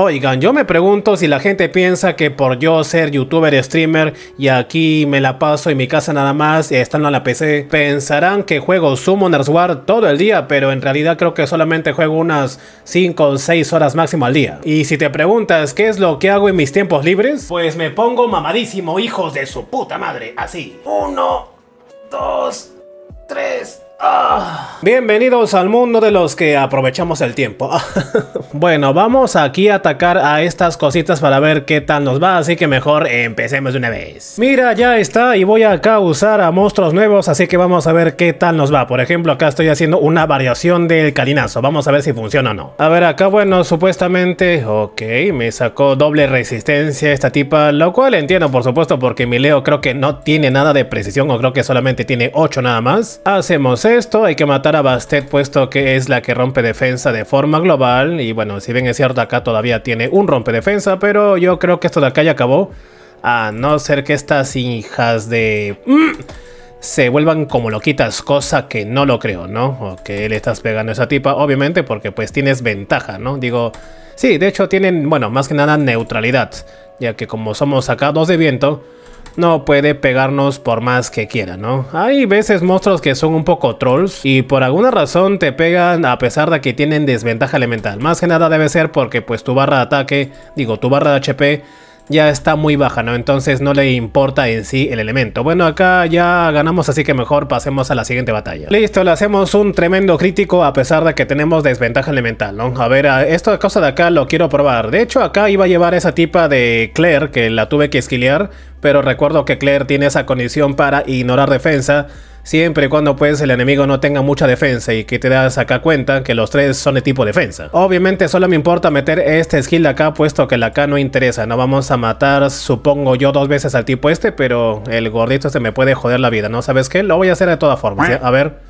Oigan, yo me pregunto si la gente piensa que por yo ser youtuber, streamer y aquí me la paso en mi casa nada más y estando en la PC, pensarán que juego Summoners War todo el día, pero en realidad creo que solamente juego unas 5 o 6 horas máximo al día. Y si te preguntas qué es lo que hago en mis tiempos libres, pues me pongo mamadísimo, hijos de su puta madre, así. Uno, dos, tres, Bienvenidos al mundo de los que aprovechamos el tiempo. bueno, vamos aquí a atacar a estas cositas para ver qué tal nos va, así que mejor empecemos de una vez. Mira, ya está y voy acá a usar a monstruos nuevos, así que vamos a ver qué tal nos va. Por ejemplo, acá estoy haciendo una variación del calinazo, vamos a ver si funciona o no. A ver, acá bueno, supuestamente, ok, me sacó doble resistencia esta tipa, lo cual entiendo por supuesto porque mi Leo creo que no tiene nada de precisión o creo que solamente tiene 8 nada más. Hacemos esto, hay que matar a Bastet puesto que es la que rompe defensa de forma global. Y bueno, si bien es cierto, acá todavía tiene un rompe defensa, pero yo creo que esto de acá ya acabó. A no ser que estas hijas de... Mm, se vuelvan como loquitas, cosa que no lo creo, ¿no? O que le estás pegando a esa tipa, obviamente, porque pues tienes ventaja, ¿no? Digo, sí, de hecho tienen, bueno, más que nada neutralidad, ya que como somos acá dos de viento, no puede pegarnos por más que quiera, ¿no? Hay veces monstruos que son un poco trolls y por alguna razón te pegan a pesar de que tienen desventaja elemental. Más que nada debe ser porque pues tu barra de ataque, digo tu barra de HP ya está muy baja, ¿no? Entonces no le importa en sí el elemento. Bueno, acá ya ganamos, así que mejor pasemos a la siguiente batalla. Listo, le hacemos un tremendo crítico a pesar de que tenemos desventaja elemental, ¿no? A ver, esto de cosa de acá lo quiero probar. De hecho, acá iba a llevar esa tipa de Claire, que la tuve que esquilear, pero recuerdo que Claire tiene esa condición para ignorar defensa, siempre y cuando pues el enemigo no tenga mucha defensa y que te das acá cuenta que los tres son de tipo defensa. Obviamente solo me importa meter este skill de acá puesto que la acá no interesa, no vamos a matar supongo yo dos veces al tipo este, pero el gordito se este me puede joder la vida, ¿no sabes qué? Lo voy a hacer de todas formas, a ver...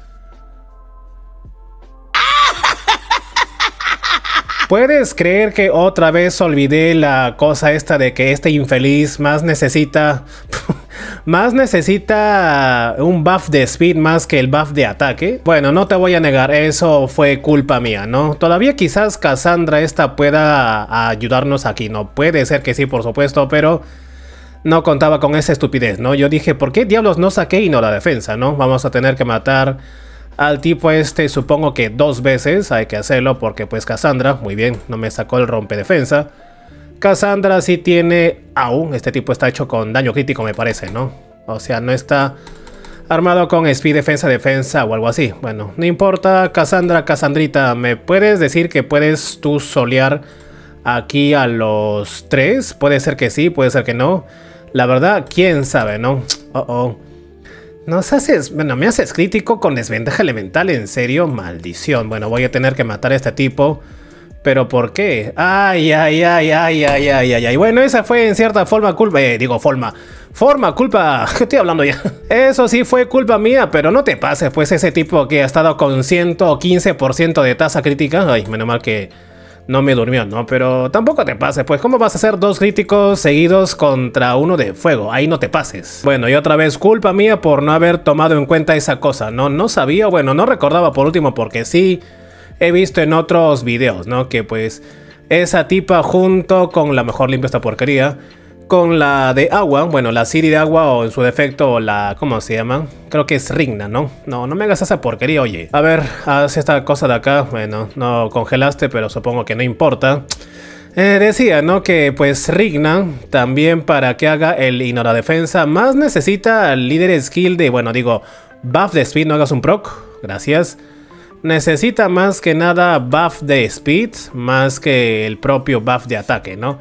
¿Puedes creer que otra vez olvidé la cosa esta de que este infeliz más necesita... más necesita un buff de speed más que el buff de ataque. Bueno, no te voy a negar, eso fue culpa mía, ¿no? Todavía quizás Cassandra esta pueda ayudarnos aquí, ¿no? Puede ser que sí, por supuesto, pero... No contaba con esa estupidez, ¿no? Yo dije, ¿por qué diablos no saqué y no la defensa, no? Vamos a tener que matar al tipo este supongo que dos veces, hay que hacerlo porque pues Cassandra, muy bien, no me sacó el rompe defensa. Cassandra sí tiene aún, este tipo está hecho con daño crítico me parece, ¿no? O sea, no está armado con speed defensa defensa o algo así. Bueno, no importa, Cassandra, Cassandrita, ¿me puedes decir que puedes tú solear aquí a los tres? Puede ser que sí, puede ser que no. La verdad, quién sabe, ¿no? Oh, oh. Nos haces, bueno, me haces crítico con desventaja elemental, en serio, maldición. Bueno, voy a tener que matar a este tipo. ¿Pero por qué? Ay, ay, ay, ay, ay, ay, ay, ay. Bueno, esa fue en cierta forma culpa. Eh, digo, forma. Forma, culpa. ¿Qué estoy hablando ya? Eso sí fue culpa mía, pero no te pases, pues ese tipo que ha estado con 115% de tasa crítica. Ay, menos mal que no me durmió, ¿no? Pero tampoco te pases, pues ¿cómo vas a hacer dos críticos seguidos contra uno de fuego? Ahí no te pases. Bueno, y otra vez, culpa mía por no haber tomado en cuenta esa cosa, ¿no? No sabía, bueno, no recordaba por último porque sí he visto en otros videos, ¿no? Que pues esa tipa junto con la mejor limpia esta porquería con la de agua, bueno, la Siri de agua o en su defecto la, ¿cómo se llama? Creo que es Rigna, ¿no? No, no me hagas esa porquería, oye. A ver, haz esta cosa de acá, bueno, no congelaste, pero supongo que no importa. Eh, decía, ¿no? Que pues Rigna, también para que haga el Inora Defensa, más necesita el líder skill de, bueno, digo, buff de speed, no hagas un proc, gracias. Necesita más que nada buff de speed, más que el propio buff de ataque, ¿no?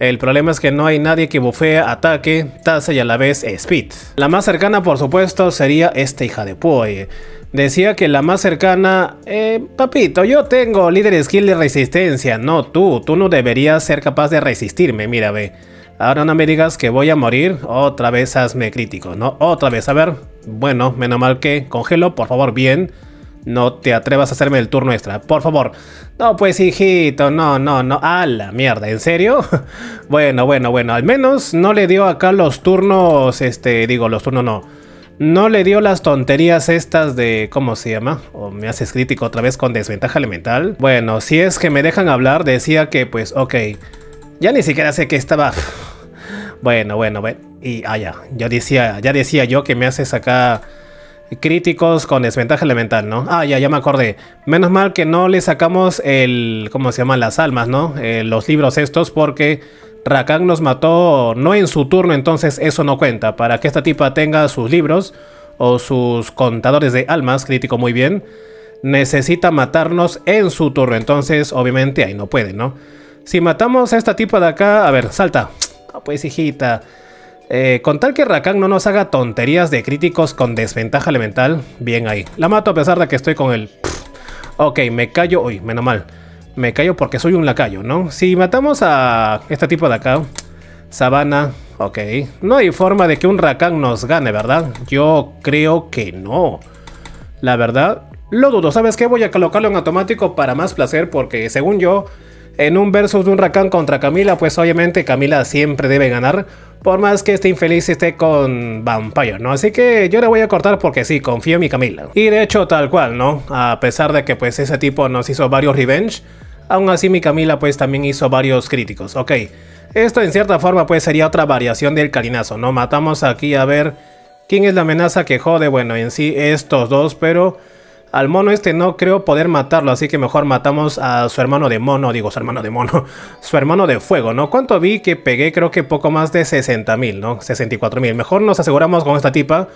El problema es que no hay nadie que bufea, ataque, tasa y a la vez speed. La más cercana por supuesto sería esta hija de poe. Decía que la más cercana... Eh, papito, yo tengo líder skill de resistencia. No, tú. Tú no deberías ser capaz de resistirme, mira, ve. Ahora no me digas que voy a morir. Otra vez hazme crítico, ¿no? Otra vez, a ver. Bueno, menos mal que congelo, por favor, bien. No te atrevas a hacerme el turno extra, por favor. No, pues hijito, no, no, no. A la mierda, ¿en serio? bueno, bueno, bueno. Al menos no le dio acá los turnos, este, digo, los turnos no. No le dio las tonterías estas de, ¿cómo se llama? O me haces crítico otra vez con desventaja elemental. Bueno, si es que me dejan hablar, decía que pues, ok. Ya ni siquiera sé que estaba... bueno, bueno, bueno. Y, allá, ah, ya. Ya decía, ya decía yo que me haces acá críticos con desventaja elemental, ¿no? Ah, ya, ya me acordé. Menos mal que no le sacamos el... ¿Cómo se llaman las almas, no? Eh, los libros estos porque Rakan nos mató no en su turno, entonces eso no cuenta. Para que esta tipa tenga sus libros o sus contadores de almas, crítico muy bien, necesita matarnos en su turno. Entonces, obviamente, ahí no puede, ¿no? Si matamos a esta tipa de acá... A ver, salta. Ah, pues, hijita... Eh, con tal que Rakan no nos haga tonterías de críticos con desventaja elemental, bien ahí. La mato a pesar de que estoy con él. Ok, me callo... Uy, menos mal. Me callo porque soy un lacayo, ¿no? Si matamos a este tipo de acá, Sabana, ok. No hay forma de que un Rakan nos gane, ¿verdad? Yo creo que no. La verdad, lo dudo. ¿Sabes qué? Voy a colocarlo en automático para más placer porque según yo, en un versus de un Rakan contra Camila, pues obviamente Camila siempre debe ganar por más que este infeliz esté con Vampire, ¿no? Así que yo le voy a cortar porque sí, confío en mi Camila. Y de hecho, tal cual, ¿no? A pesar de que pues ese tipo nos hizo varios revenge, aún así mi Camila pues también hizo varios críticos, ok. Esto en cierta forma pues sería otra variación del carinazo, ¿no? Matamos aquí a ver quién es la amenaza que jode, bueno, en sí estos dos, pero al mono este no creo poder matarlo, así que mejor matamos a su hermano de mono, digo su hermano de mono, su hermano de fuego, ¿no? ¿Cuánto vi que pegué? Creo que poco más de 60.000, ¿no? 64.000, mil. Mejor nos aseguramos con esta tipa,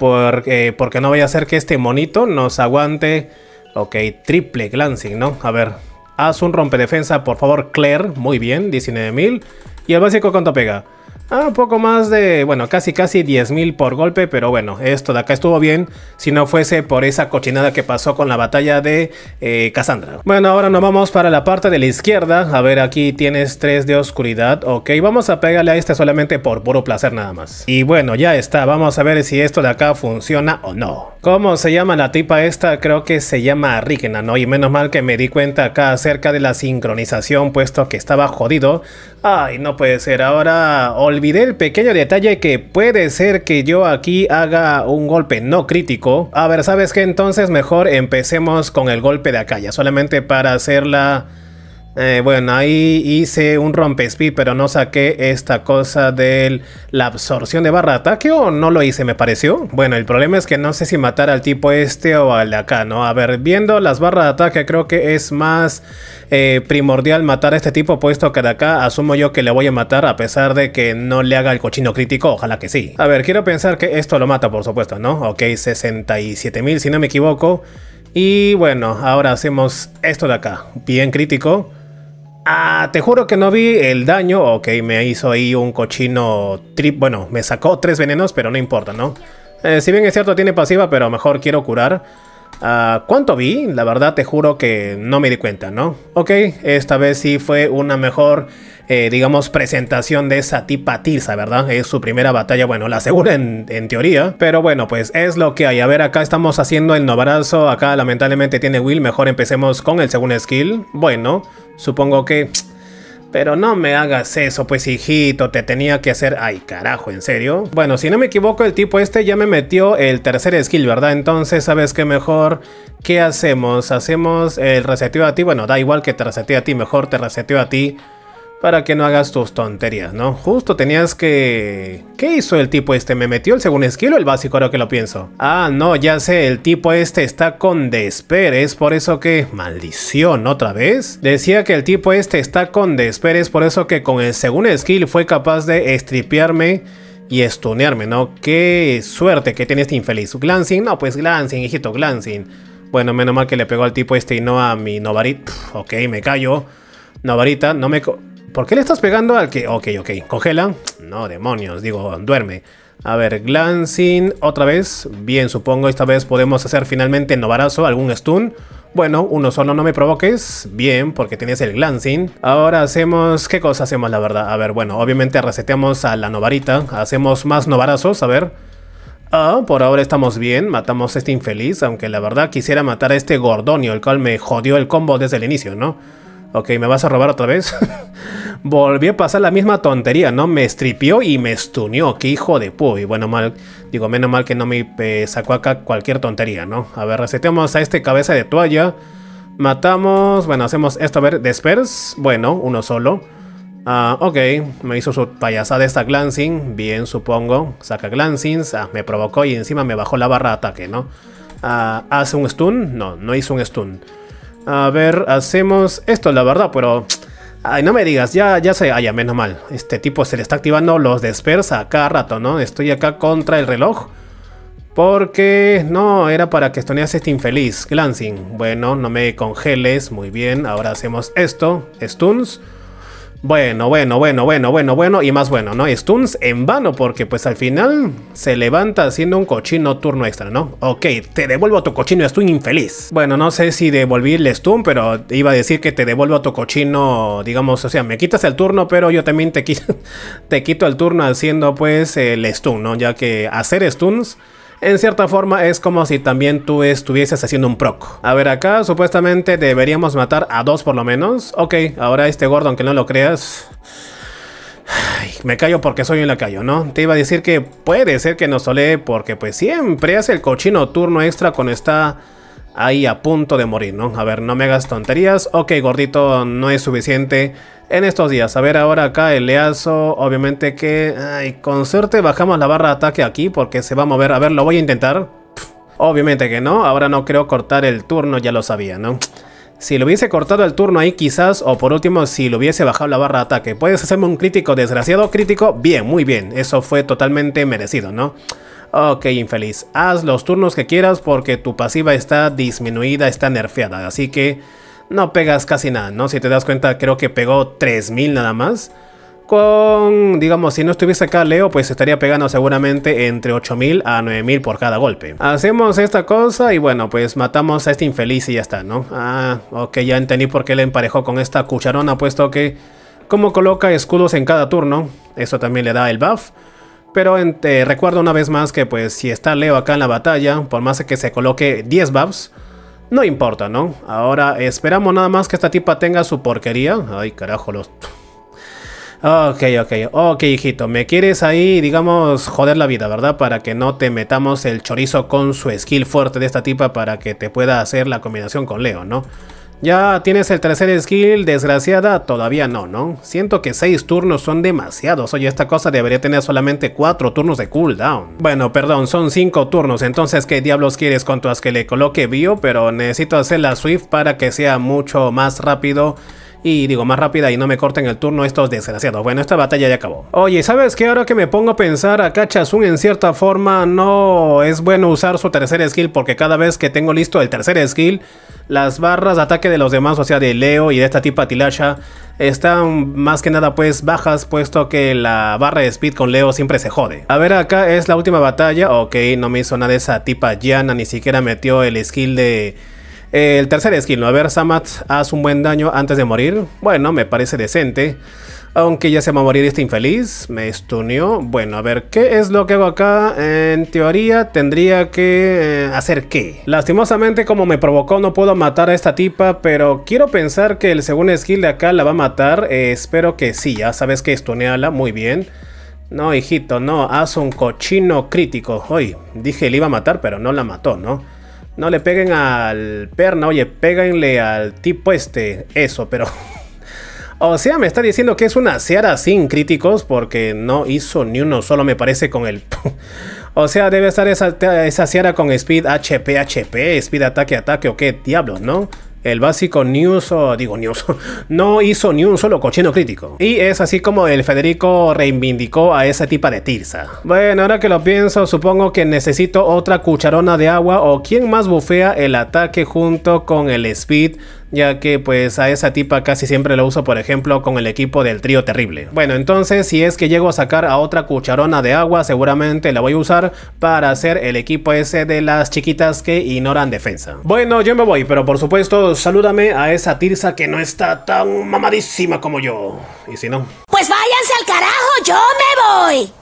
porque, eh, porque no vaya a ser que este monito nos aguante, ok, triple glancing, ¿no? A ver, haz un rompedefensa, por favor, Claire, muy bien, 19.000, ¿Y el básico cuánto pega? Ah, poco más de, bueno, casi casi 10.000 por golpe, pero bueno, esto de acá estuvo bien si no fuese por esa cochinada que pasó con la batalla de eh, Cassandra. Bueno, ahora nos vamos para la parte de la izquierda, a ver aquí tienes 3 de oscuridad, ok, vamos a pegarle a este solamente por puro placer nada más. Y bueno, ya está, vamos a ver si esto de acá funciona o no. ¿Cómo se llama la tipa esta? Creo que se llama Rigena, ¿no? Y menos mal que me di cuenta acá acerca de la sincronización, puesto que estaba jodido Ay, no puede ser. Ahora olvidé el pequeño detalle que puede ser que yo aquí haga un golpe no crítico. A ver, ¿sabes qué? Entonces mejor empecemos con el golpe de acá ya, solamente para hacerla eh, bueno, ahí hice un rompespeed, pero no saqué esta cosa de la absorción de barra de ataque o oh, no lo hice, me pareció. Bueno, el problema es que no sé si matar al tipo este o al de acá, ¿no? A ver, viendo las barras de ataque creo que es más eh, primordial matar a este tipo, puesto que de acá asumo yo que le voy a matar a pesar de que no le haga el cochino crítico, ojalá que sí. A ver, quiero pensar que esto lo mata, por supuesto, ¿no? Ok, 67.000 si no me equivoco. Y bueno, ahora hacemos esto de acá, bien crítico. Ah, te juro que no vi el daño. Ok, me hizo ahí un cochino trip. Bueno, me sacó tres venenos, pero no importa, ¿no? Eh, si bien es cierto, tiene pasiva, pero mejor quiero curar. Ah, ¿Cuánto vi? La verdad te juro que no me di cuenta, ¿no? Ok, esta vez sí fue una mejor, eh, digamos, presentación de esa tipa ¿verdad? Es su primera batalla, bueno, la segunda en, en, teoría. Pero bueno, pues es lo que hay. A ver, acá estamos haciendo el novarazo. Acá lamentablemente tiene Will. Mejor empecemos con el segundo skill. Bueno, Supongo que... Pero no me hagas eso, pues hijito, te tenía que hacer... Ay, carajo, ¿en serio? Bueno, si no me equivoco, el tipo este ya me metió el tercer skill, ¿verdad? Entonces, ¿sabes qué mejor? ¿Qué hacemos? ¿Hacemos el reseteo a ti? Bueno, da igual que te reseteo a ti, mejor te reseteo a ti para que no hagas tus tonterías, ¿no? Justo tenías que... ¿Qué hizo el tipo este? ¿Me metió el segundo skill o el básico ahora que lo pienso? Ah, no, ya sé, el tipo este está con desperes, por eso que... Maldición, ¿otra vez? Decía que el tipo este está con desperes, por eso que con el segundo skill fue capaz de estripearme y estunearme, ¿no? Qué suerte que tiene este infeliz. Glancing, no, pues Glancing, hijito, Glancing. Bueno, menos mal que le pegó al tipo este y no a mi Novarit. Ok, me callo. Novarita, no me... ¿Por qué le estás pegando al que...? Ok, ok. ¿Congela? No, demonios. Digo, duerme. A ver, Glancing otra vez. Bien, supongo esta vez podemos hacer finalmente Novarazo, algún stun. Bueno, uno solo no me provoques. Bien, porque tienes el glancing. Ahora hacemos... ¿Qué cosa hacemos, la verdad? A ver, bueno, obviamente reseteamos a la novarita. Hacemos más novarazos, a ver. Ah, por ahora estamos bien. Matamos a este infeliz, aunque la verdad quisiera matar a este gordonio, el cual me jodió el combo desde el inicio, ¿no? Ok, ¿me vas a robar otra vez? Volvió a pasar la misma tontería, ¿no? Me estripió y me estuneó. Qué hijo de Y Bueno, mal. Digo, menos mal que no me eh, sacó acá cualquier tontería, ¿no? A ver, reseteamos a este cabeza de toalla. Matamos. Bueno, hacemos esto. A ver, Despers. Bueno, uno solo. Ah, ok. Me hizo su payasada esta Glancing. Bien, supongo. Saca glancing Ah, me provocó y encima me bajó la barra de ataque, ¿no? Ah, ¿Hace un stun? No, no hizo un stun. A ver, hacemos esto, la verdad, pero... Ay, no me digas, ya, ya sé, ya, menos mal. Este tipo se le está activando los dispersa cada rato, ¿no? Estoy acá contra el reloj. Porque no, era para que estonease este infeliz, glancing. Bueno, no me congeles, muy bien. Ahora hacemos esto, stuns. Bueno, bueno, bueno, bueno, bueno, bueno y más bueno, ¿no? Stuns en vano porque pues al final se levanta haciendo un cochino turno extra, ¿no? Ok, te devuelvo tu cochino stun infeliz. Bueno, no sé si devolví el stun, pero iba a decir que te devuelvo a tu cochino, digamos, o sea, me quitas el turno, pero yo también te, quito, te quito el turno haciendo pues el stun, ¿no? Ya que hacer stuns en cierta forma es como si también tú estuvieses haciendo un proc. A ver, acá supuestamente deberíamos matar a dos por lo menos. Ok, ahora este gordo, aunque no lo creas... me callo porque soy un lacayo, ¿no? Te iba a decir que puede ser que nos tolee porque pues siempre hace el cochino turno extra con esta ahí a punto de morir, ¿no? A ver, no me hagas tonterías. Ok, gordito, no es suficiente en estos días. A ver, ahora acá el leazo, obviamente que... Ay, con suerte bajamos la barra de ataque aquí porque se va a mover. A ver, lo voy a intentar. obviamente que no, ahora no creo cortar el turno, ya lo sabía, ¿no? Si lo hubiese cortado el turno ahí quizás, o por último si lo hubiese bajado la barra de ataque. ¿Puedes hacerme un crítico desgraciado? ¿Crítico? Bien, muy bien. Eso fue totalmente merecido, ¿no? Ok, infeliz, haz los turnos que quieras porque tu pasiva está disminuida, está nerfeada, así que no pegas casi nada, ¿no? Si te das cuenta, creo que pegó 3000 nada más. Con, digamos, si no estuviese acá Leo, pues estaría pegando seguramente entre 8000 a 9000 por cada golpe. Hacemos esta cosa y bueno, pues matamos a este infeliz y ya está, ¿no? Ah, ok, ya entendí por qué le emparejó con esta cucharona, puesto que como coloca escudos en cada turno, eso también le da el buff. Pero te recuerdo una vez más que pues si está Leo acá en la batalla, por más que se coloque 10 buffs, no importa, ¿no? Ahora esperamos nada más que esta tipa tenga su porquería. Ay, carajo, Ok, ok, ok, hijito. Me quieres ahí, digamos, joder la vida, ¿verdad? Para que no te metamos el chorizo con su skill fuerte de esta tipa para que te pueda hacer la combinación con Leo, ¿no? Ya tienes el tercer skill, desgraciada, todavía no, ¿no? Siento que 6 turnos son demasiados, oye, esta cosa debería tener solamente 4 turnos de cooldown. Bueno, perdón, son 5 turnos, entonces ¿qué diablos quieres con tu que le coloque bio? Pero necesito hacer la Swift para que sea mucho más rápido y digo más rápida y no me corten el turno estos desgraciados. Bueno, esta batalla ya acabó. Oye, ¿sabes qué? Ahora que me pongo a pensar, acá Chazun en cierta forma no es bueno usar su tercer skill porque cada vez que tengo listo el tercer skill, las barras de ataque de los demás, o sea, de Leo y de esta tipa Tilasha, están más que nada pues bajas, puesto que la barra de speed con Leo siempre se jode. A ver, acá es la última batalla. Ok, no me hizo nada esa tipa Yana, ni siquiera metió el skill de el tercer skill, ¿no? A ver, Samat, haz un buen daño antes de morir. Bueno, me parece decente. Aunque ya se va a morir este infeliz, me estuneó. Bueno, a ver, ¿qué es lo que hago acá? En teoría tendría que eh, hacer qué. Lastimosamente, como me provocó, no puedo matar a esta tipa, pero quiero pensar que el segundo skill de acá la va a matar. Eh, espero que sí, ya sabes que estuneala, muy bien. No, hijito, no, haz un cochino crítico. Hoy dije le iba a matar, pero no la mató, ¿no? No le peguen al perna, oye, péguenle al tipo este, eso, pero... o sea, me está diciendo que es una Seara sin críticos porque no hizo ni uno solo, me parece, con el... o sea, debe estar esa, esa con speed HP, HP, speed ataque, ataque o qué diablos, ¿no? El básico News o digo News no hizo ni un solo cochino crítico. Y es así como el Federico reivindicó a esa tipa de Tirsa. Bueno, ahora que lo pienso, supongo que necesito otra cucharona de agua o quien más bufea el ataque junto con el Speed ya que pues a esa tipa casi siempre la uso por ejemplo con el equipo del trío terrible. Bueno entonces si es que llego a sacar a otra cucharona de agua seguramente la voy a usar para hacer el equipo ese de las chiquitas que ignoran defensa. Bueno yo me voy pero por supuesto salúdame a esa Tirsa que no está tan mamadísima como yo. Y si no... Pues váyanse al carajo, yo me voy.